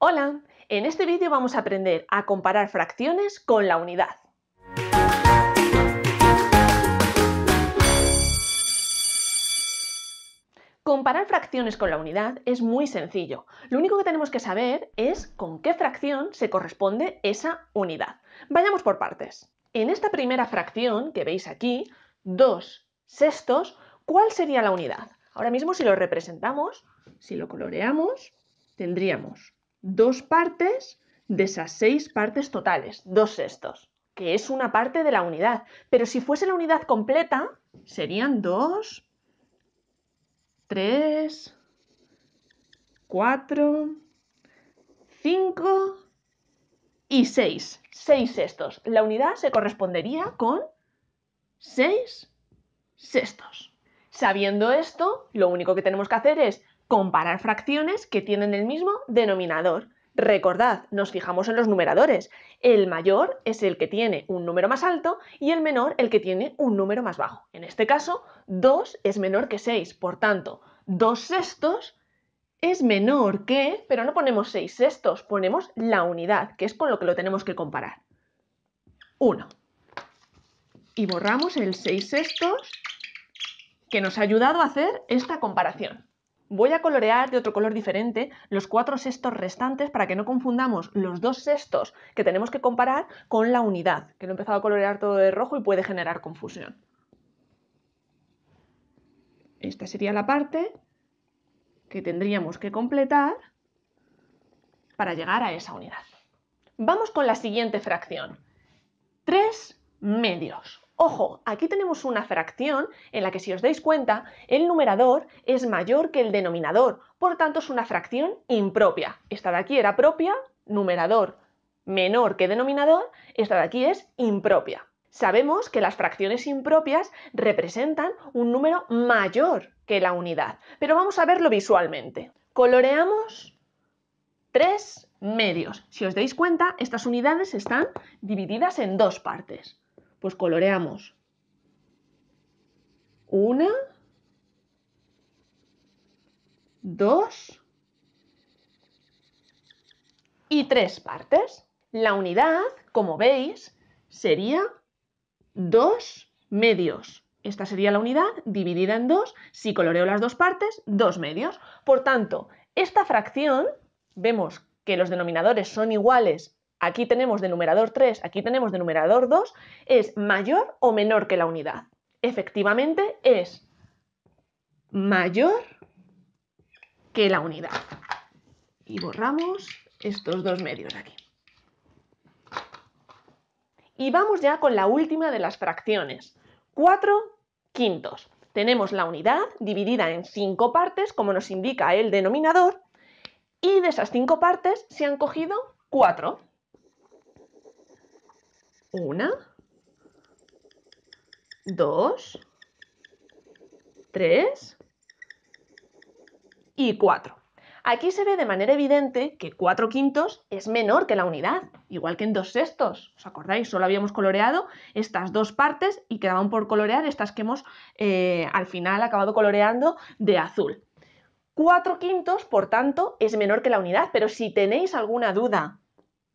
Hola, en este vídeo vamos a aprender a comparar fracciones con la unidad. Comparar fracciones con la unidad es muy sencillo. Lo único que tenemos que saber es con qué fracción se corresponde esa unidad. Vayamos por partes. En esta primera fracción que veis aquí, 2 sextos, ¿cuál sería la unidad? Ahora mismo si lo representamos, si lo coloreamos, tendríamos dos partes de esas seis partes totales, dos sextos, que es una parte de la unidad. Pero si fuese la unidad completa, serían dos, tres, cuatro, cinco y seis. Seis sextos. La unidad se correspondería con seis sextos. Sabiendo esto, lo único que tenemos que hacer es comparar fracciones que tienen el mismo denominador. Recordad, nos fijamos en los numeradores. El mayor es el que tiene un número más alto y el menor el que tiene un número más bajo. En este caso, 2 es menor que 6, por tanto, 2 sextos es menor que, pero no ponemos 6 sextos, ponemos la unidad, que es con lo que lo tenemos que comparar. 1. Y borramos el 6 sextos que nos ha ayudado a hacer esta comparación voy a colorear de otro color diferente los cuatro sextos restantes para que no confundamos los dos sextos que tenemos que comparar con la unidad, que lo he empezado a colorear todo de rojo y puede generar confusión. Esta sería la parte que tendríamos que completar para llegar a esa unidad. Vamos con la siguiente fracción. Tres medios. Ojo, aquí tenemos una fracción en la que si os dais cuenta, el numerador es mayor que el denominador, por tanto es una fracción impropia. Esta de aquí era propia, numerador menor que denominador, esta de aquí es impropia. Sabemos que las fracciones impropias representan un número mayor que la unidad, pero vamos a verlo visualmente. Coloreamos tres medios. Si os dais cuenta, estas unidades están divididas en dos partes. Pues coloreamos una, dos y tres partes. La unidad, como veis, sería dos medios. Esta sería la unidad dividida en dos. Si coloreo las dos partes, dos medios. Por tanto, esta fracción, vemos que los denominadores son iguales aquí tenemos denominador 3, aquí tenemos denominador 2, es mayor o menor que la unidad. Efectivamente es mayor que la unidad. Y borramos estos dos medios aquí. Y vamos ya con la última de las fracciones. 4 quintos. Tenemos la unidad dividida en 5 partes, como nos indica el denominador, y de esas cinco partes se han cogido 4. Una, dos, tres y cuatro. Aquí se ve de manera evidente que cuatro quintos es menor que la unidad, igual que en dos sextos. ¿Os acordáis? Solo habíamos coloreado estas dos partes y quedaban por colorear estas que hemos eh, al final acabado coloreando de azul. Cuatro quintos, por tanto, es menor que la unidad, pero si tenéis alguna duda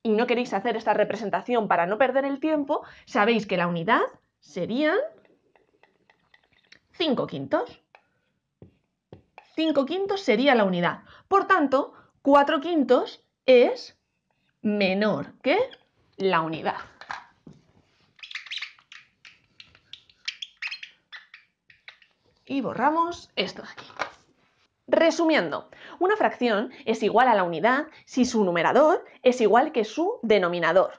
y no queréis hacer esta representación para no perder el tiempo, sabéis que la unidad serían 5 quintos. 5 quintos sería la unidad. Por tanto, 4 quintos es menor que la unidad. Y borramos esto de aquí. Resumiendo, una fracción es igual a la unidad si su numerador es igual que su denominador.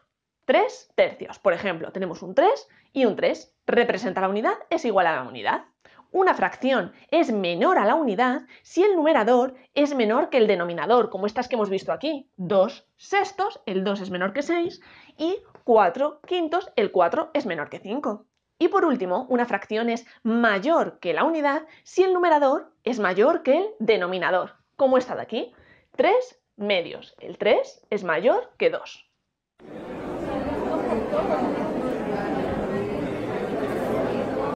3 tercios, por ejemplo, tenemos un 3 y un 3. Representa la unidad, es igual a la unidad. Una fracción es menor a la unidad si el numerador es menor que el denominador, como estas que hemos visto aquí. 2 sextos, el 2 es menor que 6, y 4 quintos, el 4 es menor que 5. Y por último, una fracción es mayor que la unidad si el numerador es mayor que el denominador. ¿Cómo está de aquí? 3 medios. El 3 es mayor que 2.